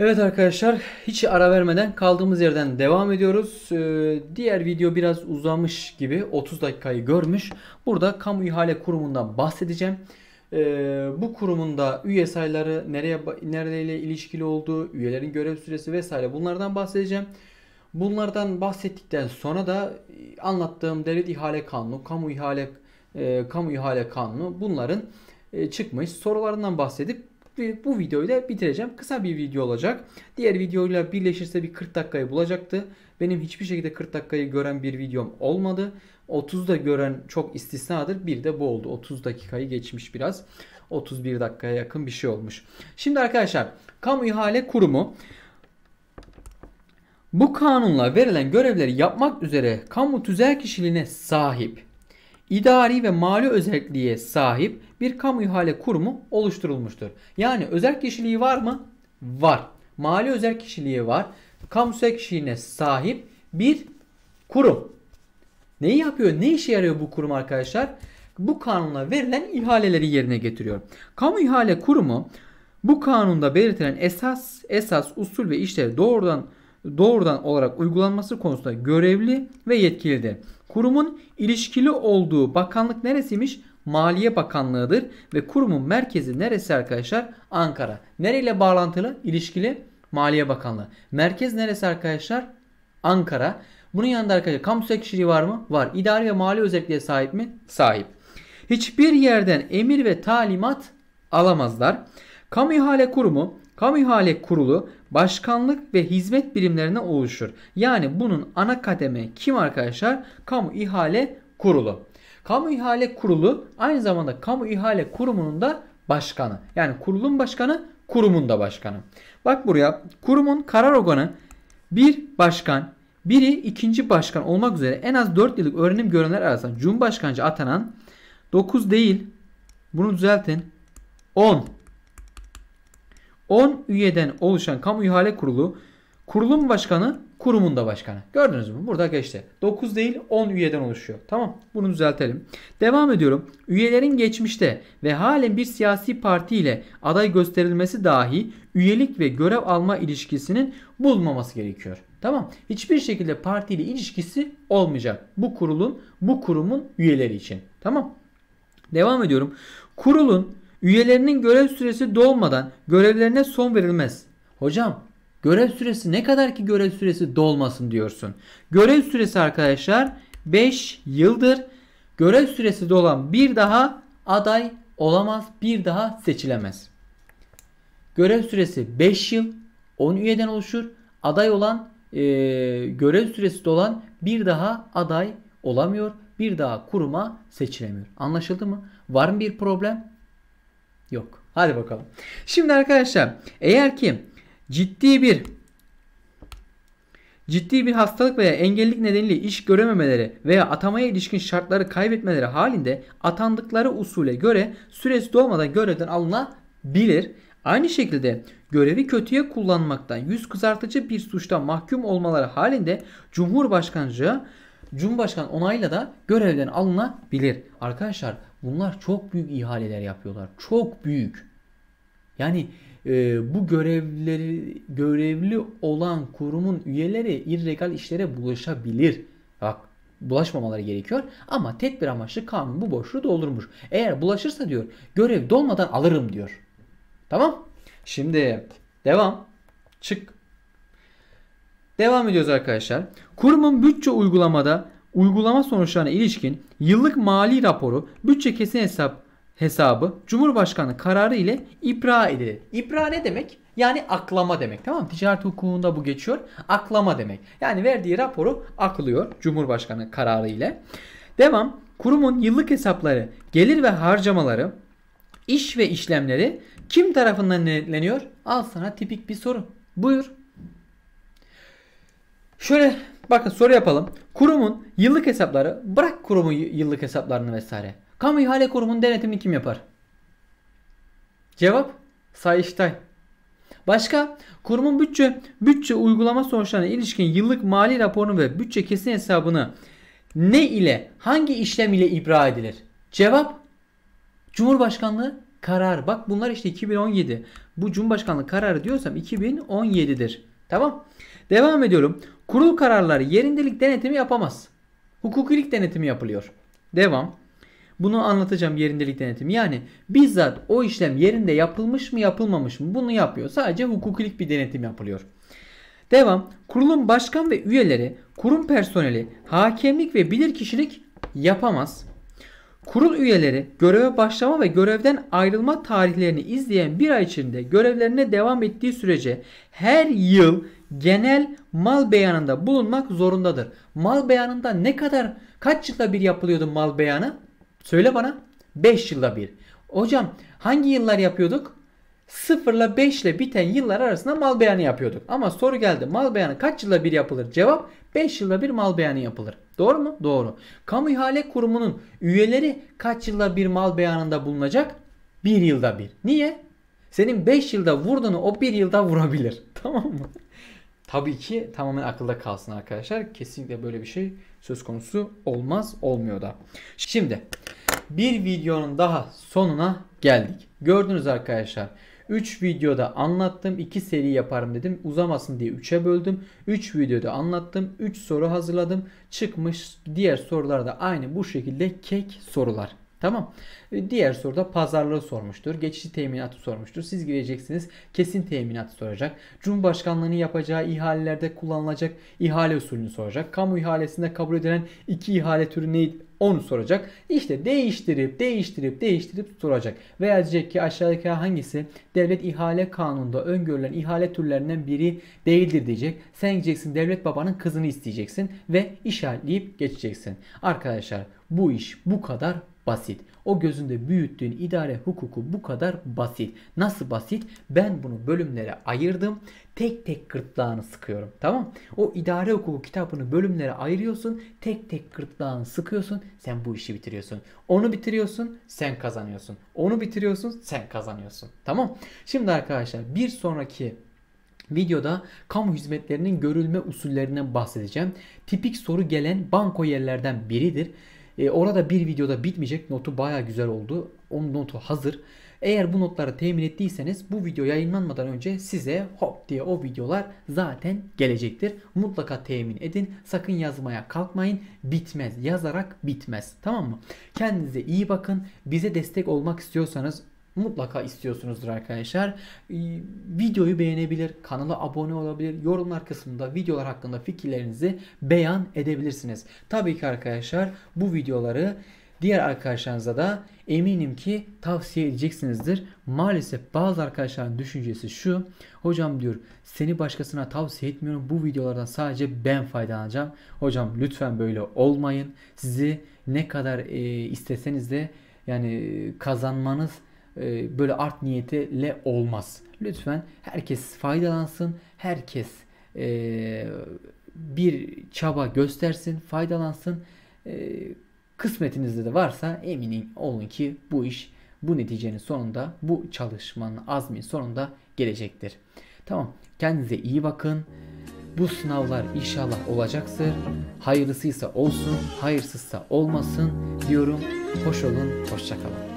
Evet arkadaşlar hiç ara vermeden kaldığımız yerden devam ediyoruz. Ee, diğer video biraz uzamış gibi 30 dakikayı görmüş. Burada kamu ihale kurumundan bahsedeceğim. Ee, bu kurumunda üye sayıları nereye nereyle ilişkili olduğu, üyelerin görev süresi vesaire bunlardan bahsedeceğim. Bunlardan bahsettikten sonra da e, anlattığım devlet ihale kanunu, kamu ihale e, kamu ihale kanunu bunların e, çıkmış sorularından bahsedip bu videoyu da bitireceğim. Kısa bir video olacak. Diğer videoyla birleşirse bir 40 dakikayı bulacaktı. Benim hiçbir şekilde 40 dakikayı gören bir videom olmadı. 30 da gören çok istisnadır. Bir de bu oldu. 30 dakikayı geçmiş biraz. 31 dakikaya yakın bir şey olmuş. Şimdi arkadaşlar Kamu İhale Kurumu bu kanunla verilen görevleri yapmak üzere kamu tüzel kişiliğine sahip idari ve mali özelliğe sahip bir kamu ihale kurumu oluşturulmuştur. Yani özel kişiliği var mı? Var. Mali özel kişiliği var. kamu kişiliğine sahip bir kurum. Neyi yapıyor? Ne işe yarıyor bu kurum arkadaşlar? Bu kanunla verilen ihaleleri yerine getiriyor. Kamu ihale kurumu bu kanunda belirtilen esas, esas, usul ve işleri doğrudan doğrudan olarak uygulanması konusunda görevli ve yetkilidir. Kurumun ilişkili olduğu bakanlık neresiymiş? Maliye Bakanlığı'dır ve kurumun merkezi neresi arkadaşlar? Ankara. Nereyle bağlantılı? İlişkili Maliye Bakanlığı. Merkez neresi arkadaşlar? Ankara. Bunun yanında arkadaşlar kamu ekşiliği var mı? Var. İdari ve mali özelliklere sahip mi? Sahip. Hiçbir yerden emir ve talimat alamazlar. Kamu ihale Kurumu Kamu İhale Kurulu başkanlık ve hizmet birimlerine oluşur. Yani bunun ana kademe kim arkadaşlar? Kamu İhale Kurulu. Kamu İhale Kurulu aynı zamanda Kamu İhale Kurumu'nun da başkanı. Yani kurulun başkanı, kurumun da başkanı. Bak buraya kurumun karar organı bir başkan, biri ikinci başkan olmak üzere en az 4 yıllık öğrenim görenler arasında Cumhurbaşkancı atanan 9 değil bunu düzeltin 10 10 üyeden oluşan kamu ihale kurulu kurulum başkanı kurumun da başkanı. Gördünüz mü? Burada geçti. 9 değil 10 üyeden oluşuyor. Tamam bunu düzeltelim. Devam ediyorum. Üyelerin geçmişte ve halen bir siyasi parti ile aday gösterilmesi dahi üyelik ve görev alma ilişkisinin bulmaması gerekiyor. Tamam. Hiçbir şekilde parti ile ilişkisi olmayacak. Bu kurulun, bu kurumun üyeleri için. Tamam. Devam ediyorum. Kurulun Üyelerinin görev süresi dolmadan görevlerine son verilmez. Hocam görev süresi ne kadar ki görev süresi dolmasın diyorsun. Görev süresi arkadaşlar 5 yıldır. Görev süresi dolan bir daha aday olamaz, bir daha seçilemez. Görev süresi 5 yıl, 10 üyeden oluşur. Aday olan, e, görev süresi dolan bir daha aday olamıyor, bir daha kuruma seçilemiyor. Anlaşıldı mı? Var mı bir problem? Yok. Hadi bakalım. Şimdi arkadaşlar eğer ki ciddi bir ciddi bir hastalık veya engellik nedeniyle iş görememeleri veya atamaya ilişkin şartları kaybetmeleri halinde atandıkları usule göre süresi dolmadan görevden alınabilir. Aynı şekilde görevi kötüye kullanmaktan yüz kızartıcı bir suçta mahkum olmaları halinde Cumhurbaşkanlığı Cumhurbaşkanı onayla da görevden alınabilir. Arkadaşlar bunlar çok büyük ihaleler yapıyorlar. Çok büyük. Yani e, bu görevleri görevli olan kurumun üyeleri irregal işlere bulaşabilir. Bak bulaşmamaları gerekiyor ama tedbir amaçlı kanun bu boşluğu doldurmuş. Eğer bulaşırsa diyor görev dolmadan alırım diyor. Tamam? Şimdi devam. Çık Devam ediyoruz arkadaşlar. Kurumun bütçe uygulamada uygulama sonuçlarına ilişkin yıllık mali raporu bütçe kesin hesap hesabı Cumhurbaşkanı kararı ile ipra edilir. İpra ne demek? Yani aklama demek. Tamam mı? Ticaret hukukunda bu geçiyor. Aklama demek. Yani verdiği raporu aklıyor Cumhurbaşkanı kararı ile. Devam. Kurumun yıllık hesapları, gelir ve harcamaları, iş ve işlemleri kim tarafından denetleniyor? Al sana tipik bir soru. Buyur. Şöyle bakın soru yapalım. Kurumun yıllık hesapları bırak kurumun yıllık hesaplarını vesaire. Kamu ihale kurumunun denetimini kim yapar? Cevap Sayıştay. Başka kurumun bütçe bütçe uygulama sonuçlarına ilişkin yıllık mali raporunu ve bütçe kesin hesabını ne ile hangi işlem ile ibra edilir? Cevap Cumhurbaşkanlığı karar. Bak bunlar işte 2017. Bu Cumhurbaşkanlığı kararı diyorsam 2017'dir. Tamam. Devam ediyorum. Kurul kararları yerindelik denetimi yapamaz. Hukukilik denetimi yapılıyor. Devam. Bunu anlatacağım yerindelik denetimi. Yani bizzat o işlem yerinde yapılmış mı yapılmamış mı bunu yapıyor. Sadece hukukilik bir denetim yapılıyor. Devam. Kurulun başkan ve üyeleri, kurum personeli, hakemlik ve bilirkişilik yapamaz. Kurul üyeleri göreve başlama ve görevden ayrılma tarihlerini izleyen bir ay içinde görevlerine devam ettiği sürece her yıl genel mal beyanında bulunmak zorundadır. Mal beyanında ne kadar kaç yılda bir yapılıyordu mal beyanı? Söyle bana. 5 yılda bir. Hocam hangi yıllar yapıyorduk? 0 ile 5 ile biten yıllar arasında mal beyanı yapıyorduk. Ama soru geldi. Mal beyanı kaç yılda bir yapılır? Cevap 5 yılda bir mal beyanı yapılır. Doğru mu? Doğru. Kamu ihale kurumunun üyeleri kaç yılda bir mal beyanında bulunacak? 1 yılda bir. Niye? Senin 5 yılda vurduğunu o 1 yılda vurabilir. Tamam mı? Tabii ki tamamen akılda kalsın arkadaşlar. Kesinlikle böyle bir şey söz konusu olmaz, olmuyor da. Şimdi bir videonun daha sonuna geldik. Gördünüz arkadaşlar. 3 videoda anlattım. 2 seri yaparım dedim. Uzamasın diye 3'e böldüm. 3 videoda anlattım. 3 soru hazırladım. Çıkmış diğer sorular da aynı bu şekilde kek sorular. Tamam. Ee, diğer soruda pazarlığı sormuştur. Geçici teminatı sormuştur. Siz gireceksiniz. Kesin teminatı soracak. Cumhurbaşkanlığının yapacağı ihalelerde kullanılacak ihale usulünü soracak. Kamu ihalesinde kabul edilen iki ihale türü neydi? onu soracak. İşte değiştirip değiştirip değiştirip soracak. Veya diyecek ki aşağıdaki hangisi devlet ihale kanununda öngörülen ihale türlerinden biri değildir diyecek. Sen gideceksin devlet babanın kızını isteyeceksin ve işaretleyip geçeceksin. Arkadaşlar bu iş bu kadar basit. O gözünde büyüttüğün idare hukuku bu kadar basit. Nasıl basit? Ben bunu bölümlere ayırdım. Tek tek gırtlağını sıkıyorum. Tamam? O idare hukuku kitabını bölümlere ayırıyorsun. Tek tek gırtlağını sıkıyorsun. Sen bu işi bitiriyorsun. Onu bitiriyorsun. Sen kazanıyorsun. Onu bitiriyorsun. Sen kazanıyorsun. Tamam? Şimdi arkadaşlar bir sonraki Videoda kamu hizmetlerinin görülme usullerinden bahsedeceğim. Tipik soru gelen banko yerlerden biridir. E, orada bir videoda bitmeyecek notu baya güzel oldu. Onun notu hazır. Eğer bu notları temin ettiyseniz bu video yayınlanmadan önce size hop diye o videolar zaten gelecektir. Mutlaka temin edin. Sakın yazmaya kalkmayın. Bitmez. Yazarak bitmez. Tamam mı? Kendinize iyi bakın. Bize destek olmak istiyorsanız mutlaka istiyorsunuzdur arkadaşlar. Ee, videoyu beğenebilir, kanala abone olabilir, yorumlar kısmında videolar hakkında fikirlerinizi beyan edebilirsiniz. Tabii ki arkadaşlar bu videoları diğer arkadaşlarınıza da eminim ki tavsiye edeceksinizdir. Maalesef bazı arkadaşların düşüncesi şu. Hocam diyor seni başkasına tavsiye etmiyorum. Bu videolardan sadece ben faydalanacağım. Hocam lütfen böyle olmayın. Sizi ne kadar e, isteseniz de yani e, kazanmanız e, böyle art niyetiyle olmaz. Lütfen herkes faydalansın, herkes e, bir çaba göstersin, faydalansın. E, kısmetinizde de varsa eminin olun ki bu iş bu neticenin sonunda, bu çalışmanın azmin sonunda gelecektir. Tamam, kendinize iyi bakın. Bu sınavlar inşallah olacaktır. Hayırlısıysa olsun, hayırsızsa olmasın diyorum. Hoş olun, hoşçakalın.